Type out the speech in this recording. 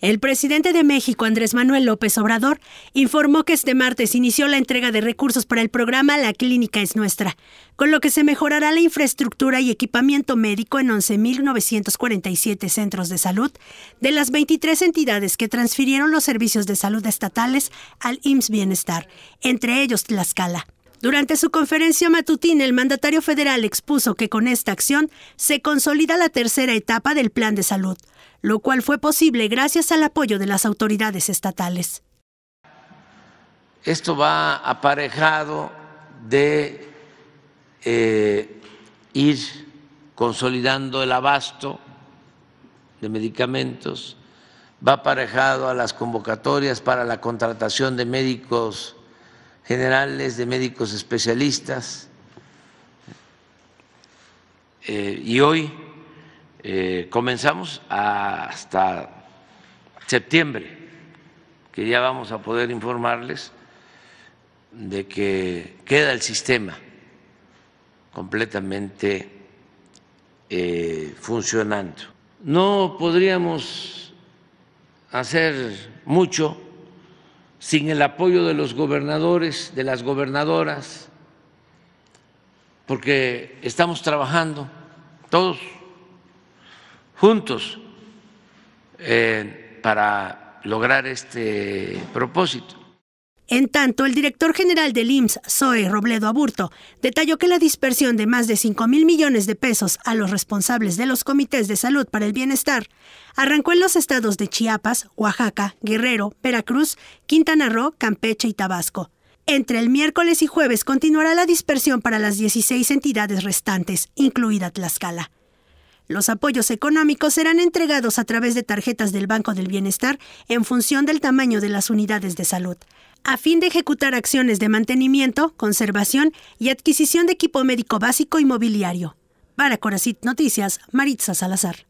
El presidente de México, Andrés Manuel López Obrador, informó que este martes inició la entrega de recursos para el programa La Clínica es Nuestra, con lo que se mejorará la infraestructura y equipamiento médico en 11.947 centros de salud de las 23 entidades que transfirieron los servicios de salud estatales al IMSS Bienestar, entre ellos Tlaxcala. Durante su conferencia matutina, el mandatario federal expuso que con esta acción se consolida la tercera etapa del plan de salud, lo cual fue posible gracias al apoyo de las autoridades estatales. Esto va aparejado de eh, ir consolidando el abasto de medicamentos, va aparejado a las convocatorias para la contratación de médicos generales, de médicos especialistas. Eh, y hoy eh, comenzamos hasta septiembre, que ya vamos a poder informarles de que queda el sistema completamente eh, funcionando. No podríamos hacer mucho sin el apoyo de los gobernadores, de las gobernadoras, porque estamos trabajando todos juntos eh, para lograr este propósito. En tanto, el director general del IMSS, Zoe Robledo Aburto, detalló que la dispersión de más de 5 mil millones de pesos a los responsables de los comités de salud para el bienestar arrancó en los estados de Chiapas, Oaxaca, Guerrero, Veracruz, Quintana Roo, Campeche y Tabasco. Entre el miércoles y jueves continuará la dispersión para las 16 entidades restantes, incluida Tlaxcala. Los apoyos económicos serán entregados a través de tarjetas del Banco del Bienestar en función del tamaño de las unidades de salud, a fin de ejecutar acciones de mantenimiento, conservación y adquisición de equipo médico básico y mobiliario. Para Corazit Noticias, Maritza Salazar.